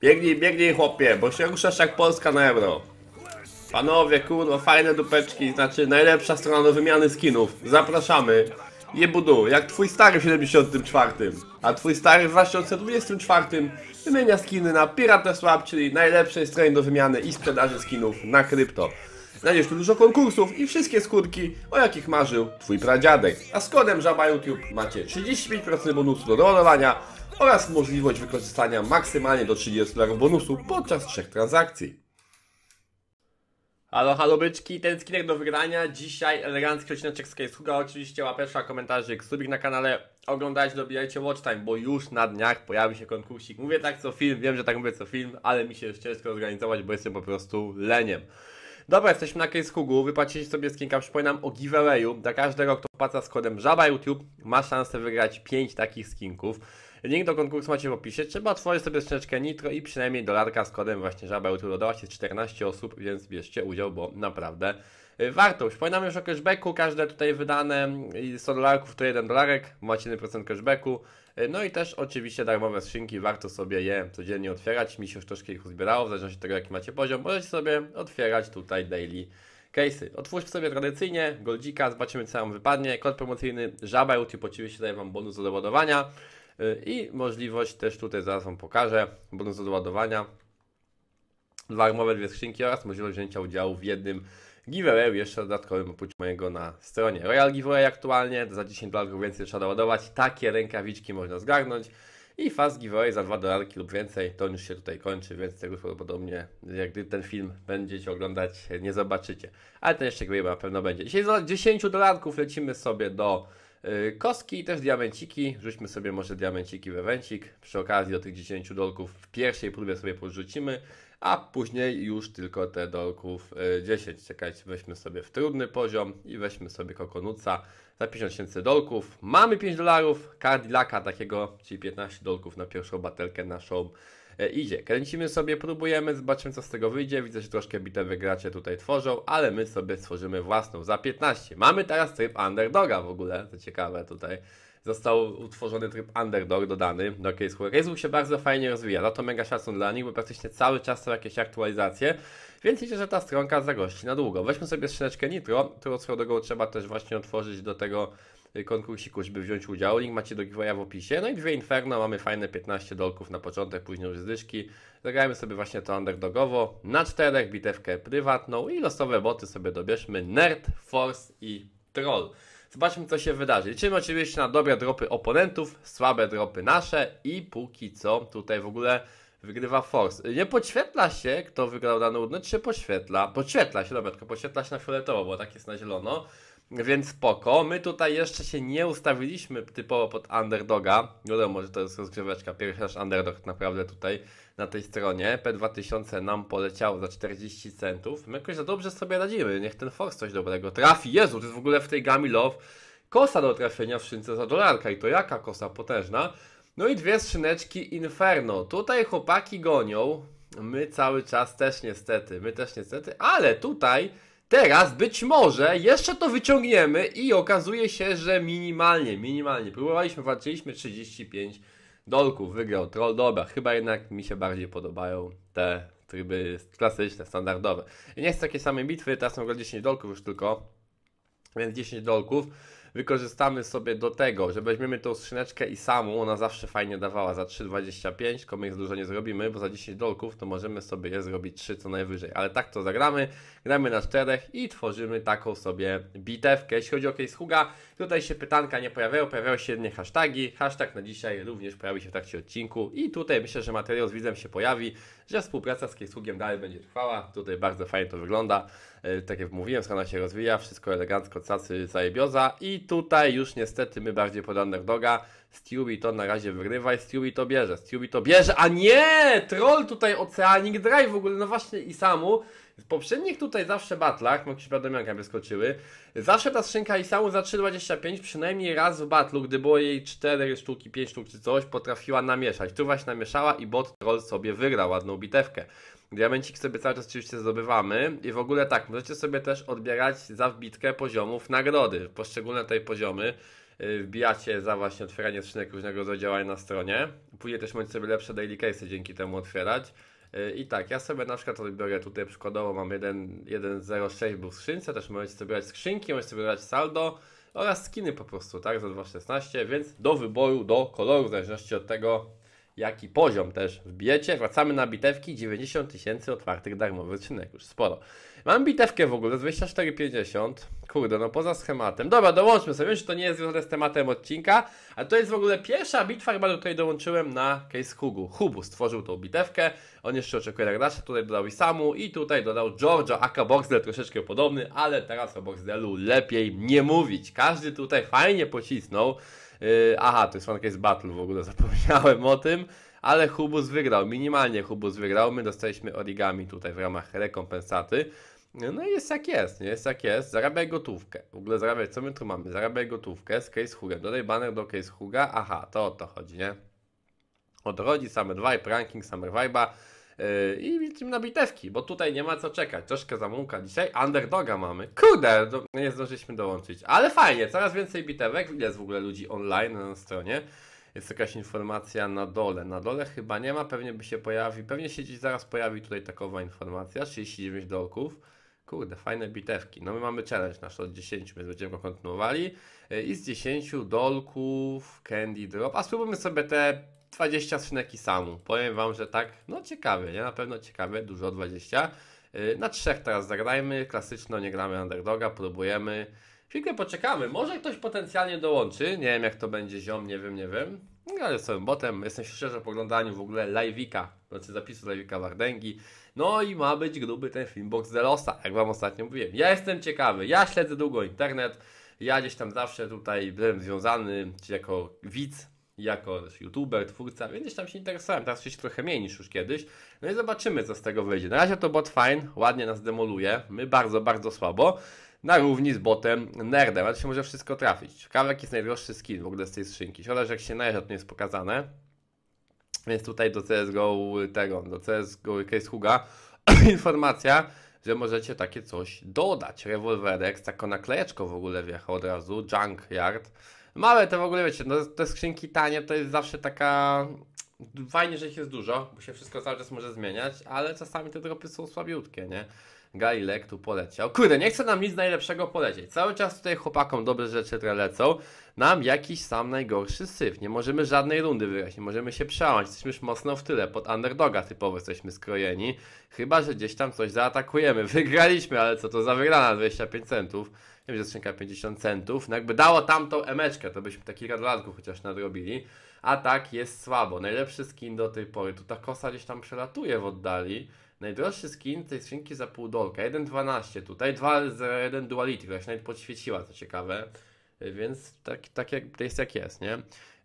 Biegnij, biegnij chłopie, bo się ruszasz jak Polska na euro. Panowie, kurwa, fajne dupeczki, znaczy najlepsza strona do wymiany skinów. Zapraszamy. Jebudu, jak twój stary w 74, a twój stary w 2024 wymienia skiny na Pirate Swap, czyli najlepszej stronie do wymiany i sprzedaży skinów na krypto. Znajdziesz tu dużo konkursów i wszystkie skórki, o jakich marzył twój pradziadek. A z kodem Żaba YouTube macie 35% bonusu do doładowania oraz możliwość wykorzystania maksymalnie do 30 dolarów bonusu podczas trzech transakcji. Halo, halo byczki, ten skinek do wygrania. Dzisiaj elegancki odcinek z Kejshuga, oczywiście łapeczka, komentarzyk, subik na kanale, oglądajcie, dobijajcie watchtime, bo już na dniach pojawi się konkursik. Mówię tak co film, wiem, że tak mówię co film, ale mi się już ciężko organizować, bo jestem po prostu leniem. Dobra, jesteśmy na Hugu. wypłaciliście sobie skinka, przypominam o giveawayu. Dla każdego, kto płaca z kodem żaba YouTube, ma szansę wygrać 5 takich skinków. Link do konkursu macie w opisie. Trzeba otworzyć sobie strzeczkę Nitro i przynajmniej dolarka z kodem właśnie żabeł. Tu dodała się 14 osób, więc bierzcie udział, bo naprawdę y, warto. Przypominam już o cashbacku. Każde tutaj wydane 100 y, dolarków to 1 dolarek. Macie 1% cashbacku. Y, no i też oczywiście darmowe skrzynki, warto sobie je codziennie otwierać. Mi się już troszkę ich uzbierało, w zależności od tego jaki macie poziom. Możecie sobie otwierać tutaj daily case'y. Otwórzmy sobie tradycyjnie goldzika, zobaczymy co nam wypadnie. Kod promocyjny żaba YouTube oczywiście daje Wam bonus do doładowania. Y, i możliwość też tutaj zaraz Wam pokażę, bonus do doładowania, dwa armowe, dwie skrzynki oraz możliwość wzięcia udziału w jednym giveawayu, jeszcze dodatkowym oprócz mojego na stronie Royal Giveaway aktualnie, za 10 dolarów więcej trzeba doładować, takie rękawiczki można zgarnąć i fast giveaway za 2 dolarki lub więcej, to już się tutaj kończy, więc tego prawdopodobnie, jak gdy ten film będziecie oglądać, nie zobaczycie. Ale ten jeszcze giveaway na pewno będzie. Dzisiaj za 10 dolarków lecimy sobie do E, kostki i też diamenciki. Rzućmy sobie może diamenciki we węcik. Przy okazji do tych 10 dolków w pierwszej próbie sobie podrzucimy a później już tylko te dolków 10. Y, Czekajcie, weźmy sobie w trudny poziom i weźmy sobie kokonuca za 50 tysięcy dolków. Mamy 5 dolarów, Cardillaka takiego, czyli 15 dolków na pierwszą batelkę naszą y, idzie. Kręcimy sobie, próbujemy, zobaczymy co z tego wyjdzie. Widzę, że troszkę bite wygracie tutaj tworzą, ale my sobie stworzymy własną za 15. Mamy teraz tryb underdoga w ogóle, to ciekawe tutaj został utworzony tryb underdog dodany do Case Casehooker się bardzo fajnie rozwija, za to mega szacun dla nich, bo praktycznie cały czas są jakieś aktualizacje, więc liczę, że ta stronka zagości na długo. Weźmy sobie skrzyneczkę Nitro, którą swoją drogą trzeba też właśnie otworzyć do tego y, konkursiku, żeby wziąć udział. Link macie do giveawaya w opisie. No i dwie Inferno, mamy fajne 15 dolków na początek, później już zdyszki. Zagrajmy sobie właśnie to underdogowo na czterech, bitewkę prywatną i losowe boty sobie dobierzmy Nerd, Force i Troll. Zobaczmy, co się wydarzy. Liczymy oczywiście na dobre dropy oponentów, słabe dropy nasze i póki co tutaj w ogóle wygrywa Force. Nie podświetla się, kto wygrał dany udny, czy się poświetla? Podświetla się, dobra, tylko poświetla się na fioletowo, bo tak jest na zielono. Więc spoko. My tutaj jeszcze się nie ustawiliśmy typowo pod underdoga. Wiadomo, może to jest rozgrzeweczka. Pierwszy nasz underdog naprawdę tutaj na tej stronie. P2000 nam poleciało za 40 centów. My jakoś za dobrze sobie radzimy. Niech ten Force coś dobrego trafi. Jezu, to jest w ogóle w tej gamie love. Kosa do trafienia w szynce za dolarka. I to jaka kosa potężna. No i dwie skrzyneczki Inferno. Tutaj chłopaki gonią. My cały czas też niestety. My też niestety. Ale tutaj... Teraz być może jeszcze to wyciągniemy i okazuje się, że minimalnie, minimalnie. Próbowaliśmy, walczyliśmy 35 dolków, wygrał troll, dobra, chyba jednak mi się bardziej podobają te tryby klasyczne, standardowe. I nie jest takie same bitwy, teraz są 10 dolków już tylko, więc 10 dolków wykorzystamy sobie do tego, że weźmiemy tą skrzyneczkę i samą, ona zawsze fajnie dawała za 3,25, tylko ich dużo nie zrobimy, bo za 10 dolków to możemy sobie je zrobić 3 co najwyżej, ale tak to zagramy, gramy na czterech i tworzymy taką sobie bitewkę. Jeśli chodzi o case Huga, tutaj się pytanka nie pojawiają, pojawiają się jedynie hashtagi, hashtag na dzisiaj również pojawi się w trakcie odcinku i tutaj myślę, że materiał z widzem się pojawi, że współpraca z Kiełsługiem dalej będzie trwała. Tutaj bardzo fajnie to wygląda. E, tak jak mówiłem, strona się rozwija, wszystko elegancko, cacy, zajebioza i tutaj już niestety my bardziej pod underdoga. Stewie to na razie wygrywa i Stewie to bierze. Stewie to bierze, a nie! Troll tutaj Oceanic Drive w ogóle, no właśnie i samu. W poprzednich tutaj zawsze batlach, jakieś jakby wyskoczyły, zawsze ta skrzynka i samu za 3,25 przynajmniej raz w batlu, gdy było jej 4 sztuki, 5 sztuk czy coś, potrafiła namieszać. Tu właśnie namieszała i bot troll sobie wygrał ładną bitewkę. Diamencik sobie cały czas oczywiście zdobywamy i w ogóle tak, możecie sobie też odbierać za wbitkę poziomów nagrody, poszczególne tej poziomy. Y, wbijacie za właśnie otwieranie skrzynek różnego rodzaju działań na stronie. Później też możecie sobie lepsze daily case'y dzięki temu otwierać. Y, I tak, ja sobie na przykład odbiorę tutaj przykładowo mam 1.06 był w skrzynce, też możecie sobie brać skrzynki, możecie sobie brać saldo oraz skiny po prostu, tak, za 2.16, więc do wyboru, do koloru, w zależności od tego, jaki poziom też wbijecie. Wracamy na bitewki, 90 tysięcy otwartych darmowych skrzynek, już sporo. Mam bitewkę w ogóle, 24,50. Kurde, no poza schematem. Dobra, dołączmy sobie. Wiem, że to nie jest związane z tematem odcinka, ale to jest w ogóle pierwsza bitwa chyba, do której dołączyłem na case Hugu. Hubu stworzył tą bitewkę. On jeszcze oczekuje jak nasza. Tutaj dodał i samu, i tutaj dodał Georgia, aka Boxdel, troszeczkę podobny, ale teraz o Boxdelu lepiej nie mówić. Każdy tutaj fajnie pocisnął. Yy, aha, to jest fan case battle w ogóle, zapomniałem o tym ale Hubus wygrał, minimalnie Hubus wygrał. My dostaliśmy origami tutaj w ramach rekompensaty. No jest jak jest, jest jak jest. Zarabiaj gotówkę. W ogóle zarabiaj, co my tu mamy? Zarabiaj gotówkę z case hugiem. Dodaj banner do case huga. Aha, to o to chodzi, nie? Odrodzi same vibe, ranking, same vibe'a yy, i liczymy na bitewki, bo tutaj nie ma co czekać. Troszkę zamułka dzisiaj, underdoga mamy. Kurde, do, nie zdążyliśmy dołączyć. Ale fajnie, coraz więcej bitewek. jest w ogóle ludzi online na stronie? Jest jakaś informacja na dole. Na dole chyba nie ma, pewnie by się pojawi. Pewnie się gdzieś zaraz pojawi tutaj takowa informacja, 39 dolków. Kurde, fajne bitewki. No my mamy challenge nasz od 10, więc będziemy go kontynuowali. E, I z 10 dolków Candy Drop, a spróbujmy sobie te 20 skrzyneki samu. Powiem Wam, że tak, no ciekawie, nie? Na pewno ciekawie, dużo 20. E, na trzech teraz zagrajmy, klasyczno nie gramy underdoga, próbujemy. Chwilkę poczekamy, może ktoś potencjalnie dołączy, nie wiem jak to będzie ziom, nie wiem, nie wiem. No, ale jestem botem, jestem szczerze po oglądaniu w ogóle live'ika, znaczy zapisu live'ika Wardęgi. No i ma być gruby ten filmbox Delosa, jak Wam ostatnio mówiłem. Ja jestem ciekawy, ja śledzę długo internet, ja gdzieś tam zawsze tutaj byłem związany, czy jako widz, jako youtuber, twórca, więc gdzieś tam się interesowałem, teraz się trochę mniej niż już kiedyś. No i zobaczymy, co z tego wyjdzie. Na razie to bot fine, ładnie nas demoluje, my bardzo, bardzo słabo na równi z botem nerdem, ale się może wszystko trafić. Kawek jest najdroższy skin w ogóle z tej skrzynki. Szkoda, że jak się najeżdża, to nie jest pokazane. Więc tutaj do CSGO tego, do CSGO Case Huga informacja, że możecie takie coś dodać. Rewolwerek z taką naklejeczką w ogóle wjechał od razu, Junkyard. Małe no to w ogóle, wiecie, no, te skrzynki tanie to jest zawsze taka... Fajnie, że ich jest dużo, bo się wszystko cały czas może zmieniać, ale czasami te dropy są słabiutkie, nie? Galilek tu poleciał. Kurde, nie chcę nam nic najlepszego polecieć. Cały czas tutaj chłopakom dobre rzeczy lecą. Nam jakiś sam najgorszy syf. Nie możemy żadnej rundy wygrać, nie możemy się przełamać. Jesteśmy już mocno w tyle, pod underdoga typowo jesteśmy skrojeni. Chyba, że gdzieś tam coś zaatakujemy. Wygraliśmy, ale co to za wygrana 25 centów. Wiem, że skrzynka 50 centów. No jakby dało tamtą emeczkę, to byśmy kilka radolatków chociaż nadrobili. A tak jest słabo. Najlepszy skin do tej pory. Tu ta kosa gdzieś tam przelatuje w oddali. Najdroższy skin tej skrzynki za pół dolka. 1,12 tutaj, 2 2,01 Duality, która się nawet podświeciła, co ciekawe. Y, więc tak, tak jak, to jest jak jest, nie?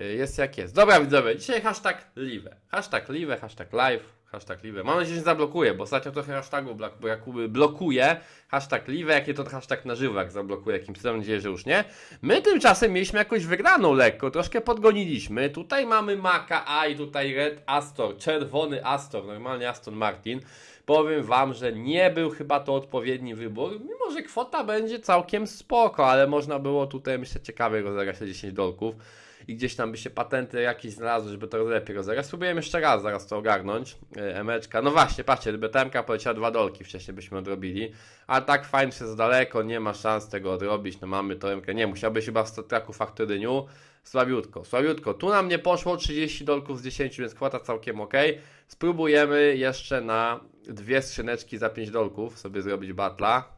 Y, jest jak jest. Dobra widzowie, dzisiaj hashtag live. Hashtag live, hashtag live. Hashtag Live. Mam nadzieję, że nie zablokuje, bo ostatnio trochę hashtagów bo Jakuby blokuje. Hashtag Live, jakie to hashtag na żywo, jak zablokuje jakimś, mam nadzieję, że już nie. My tymczasem mieliśmy jakoś wygraną lekko, troszkę podgoniliśmy. Tutaj mamy Maka A i tutaj Red Astor, czerwony Astor, normalnie Aston Martin. Powiem Wam, że nie był chyba to odpowiedni wybór, mimo że kwota będzie całkiem spoko, ale można było tutaj, myślę, ciekawie rozegrać te 10 dolków i gdzieś tam by się patenty jakieś znalazły, żeby to lepiej rozegrać. Spróbujemy jeszcze raz zaraz to ogarnąć. E, Emeczka, no właśnie, patrzcie, gdyby TMK poleciała dwa dolki, wcześniej byśmy odrobili, a tak fajnie się za daleko, nie ma szans tego odrobić, no mamy to Emkę, nie, musiałbyś chyba w statraku faktoryniu, słabiutko, słabiutko. Tu nam nie poszło 30 dolków z 10, więc kwota całkiem ok. Spróbujemy jeszcze na dwie skrzyneczki za 5 dolków sobie zrobić batla.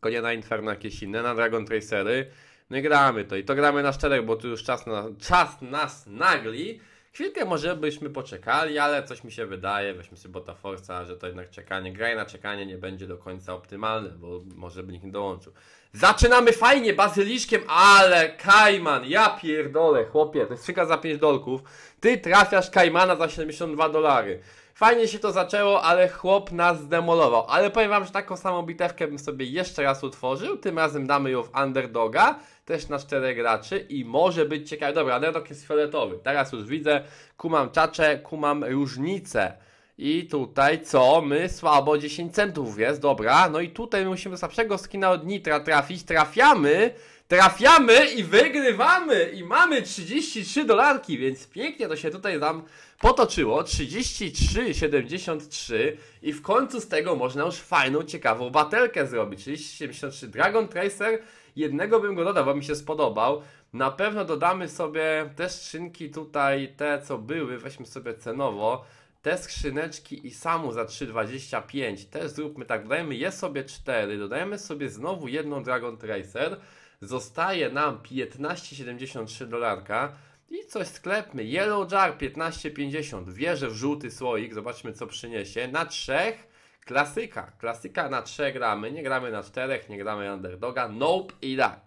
Konie na Inferno jakieś inne, na Dragon Tracery nie no gramy to i to gramy na czterech, bo tu już czas, na, czas nas nagli. Chwilkę może byśmy poczekali, ale coś mi się wydaje, weźmy sobie Bota Forza, że to jednak czekanie, graj na czekanie nie będzie do końca optymalne, bo może by nikt nie dołączył. Zaczynamy fajnie, bazyliszkiem, ale Kajman, ja pierdolę, chłopie, to jest za 5 dolków. Ty trafiasz Kajmana za 72 dolary. Fajnie się to zaczęło, ale chłop nas zdemolował. Ale powiem wam, że taką samą bitewkę bym sobie jeszcze raz utworzył. Tym razem damy ją w underdoga, też na 4 graczy i może być ciekawe. Dobra, underdog jest fioletowy. Teraz już widzę, kumam czacze, kumam różnicę. I tutaj co? My słabo 10 centów jest, dobra. No i tutaj musimy słabszego skina od Nitra trafić. Trafiamy, trafiamy i wygrywamy i mamy 33 dolarki, więc pięknie to się tutaj nam potoczyło, 33,73 i w końcu z tego można już fajną, ciekawą batelkę zrobić, 33,73 Dragon Tracer, jednego bym go dodał, bo mi się spodobał, na pewno dodamy sobie te skrzynki tutaj, te co były, weźmy sobie cenowo, te skrzyneczki i samu za 3,25 też zróbmy tak, dodajemy je sobie 4, dodajemy sobie znowu jedną Dragon Tracer Zostaje nam 15,73 dolarka. I coś sklepmy. Yellow Jar 15,50. Wierzę w żółty słoik. Zobaczmy, co przyniesie. Na trzech klasyka. Klasyka na trzech gramy. Nie gramy na czterech, nie gramy underdoga. Nope i tak.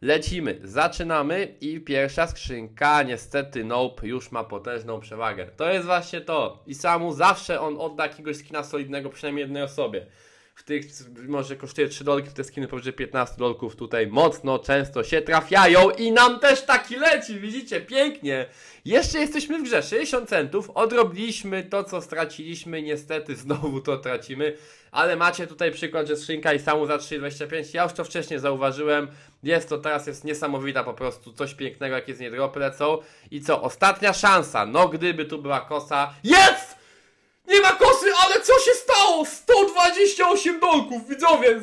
Lecimy, zaczynamy i pierwsza skrzynka, niestety Nope już ma potężną przewagę. To jest właśnie to. I samu zawsze on odda jakiegoś skina solidnego, przynajmniej jednej osobie w tych może kosztuje 3 dolki, w te skiny powyżej 15 dolków tutaj mocno, często się trafiają i nam też taki leci, widzicie, pięknie. Jeszcze jesteśmy w grze, 60 centów, odrobiliśmy to, co straciliśmy, niestety znowu to tracimy, ale macie tutaj przykład, że skrzynka i samu za 3,25, ja już to wcześniej zauważyłem, jest to teraz, jest niesamowita po prostu, coś pięknego, jakie z niej dropy lecą. I co, ostatnia szansa, no gdyby tu była kosa, jest! się stało? 128 dolków, widzowie!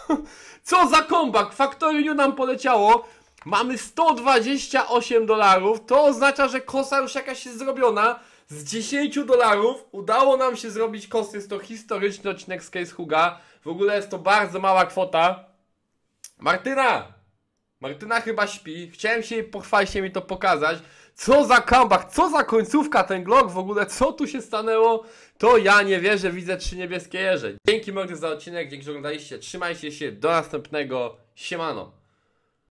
Co za kombak! Factory nam poleciało. Mamy 128 dolarów. To oznacza, że kosa już jakaś jest zrobiona. Z 10 dolarów udało nam się zrobić kos. Jest to historyczny odcinek z Case Huga. W ogóle jest to bardzo mała kwota. Martyna! Martyna chyba śpi. Chciałem się jej pochwalić, się mi to pokazać. Co za comeback, co za końcówka ten Glock w ogóle, co tu się stanęło, to ja nie wierzę, widzę trzy niebieskie jeże. Dzięki mordy za odcinek, dzięki, że oglądaliście, trzymajcie się, do następnego, siemano.